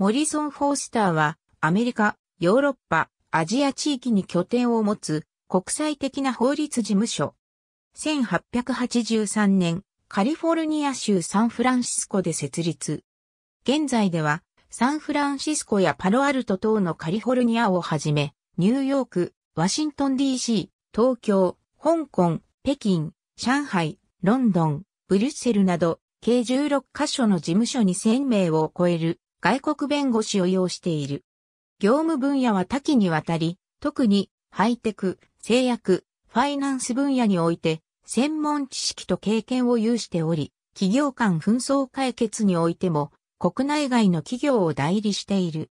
モリソン・フォースターは、アメリカ、ヨーロッパ、アジア地域に拠点を持つ国際的な法律事務所。1883年、カリフォルニア州サンフランシスコで設立。現在では、サンフランシスコやパロアルト等のカリフォルニアをはじめ、ニューヨーク、ワシントン DC、東京、香港、北京、上海、ロンドン、ブリュッセルなど、計16カ所の事務所に1000名を超える外国弁護士を要している。業務分野は多岐にわたり、特にハイテク、製薬、ファイナンス分野において、専門知識と経験を有しており、企業間紛争解決においても、国内外の企業を代理している。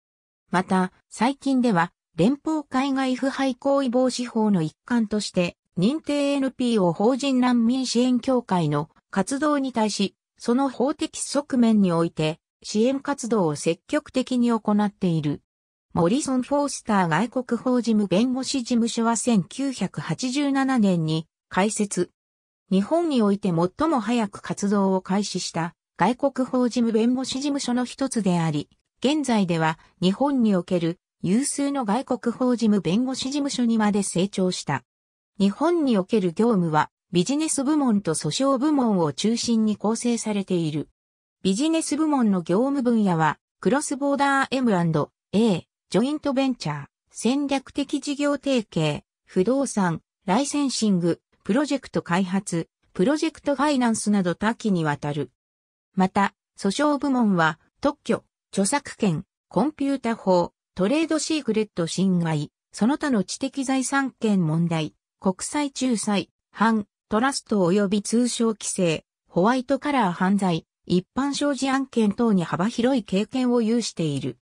また、最近では、連邦海外腐敗行為防止法の一環として、認定 NPO 法人難民支援協会の活動に対し、その法的側面において、支援活動を積極的に行っている。モリソン・フォースター外国法事務弁護士事務所は1987年に開設。日本において最も早く活動を開始した外国法事務弁護士事務所の一つであり、現在では日本における有数の外国法事務弁護士事務所にまで成長した。日本における業務はビジネス部門と訴訟部門を中心に構成されている。ビジネス部門の業務分野は、クロスボーダー M&A、ジョイントベンチャー、戦略的事業提携、不動産、ライセンシング、プロジェクト開発、プロジェクトファイナンスなど多岐にわたる。また、訴訟部門は、特許、著作権、コンピュータ法、トレードシークレット侵害、その他の知的財産権問題、国際仲裁、反、トラスト及び通商規制、ホワイトカラー犯罪、一般商事案件等に幅広い経験を有している。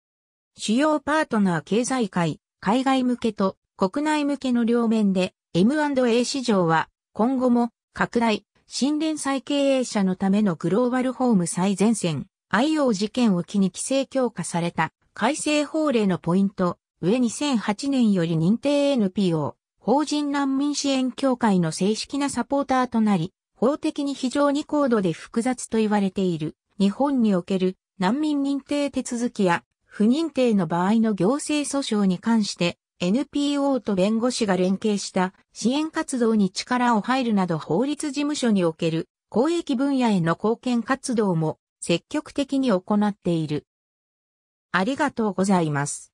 主要パートナー経済界、海外向けと国内向けの両面で M&A 市場は今後も拡大、新連載経営者のためのグローバルホーム最前線、IO 事件を機に規制強化された改正法令のポイント、上2008年より認定 NPO、法人難民支援協会の正式なサポーターとなり、法的に非常に高度で複雑と言われている日本における難民認定手続きや不認定の場合の行政訴訟に関して NPO と弁護士が連携した支援活動に力を入るなど法律事務所における公益分野への貢献活動も積極的に行っている。ありがとうございます。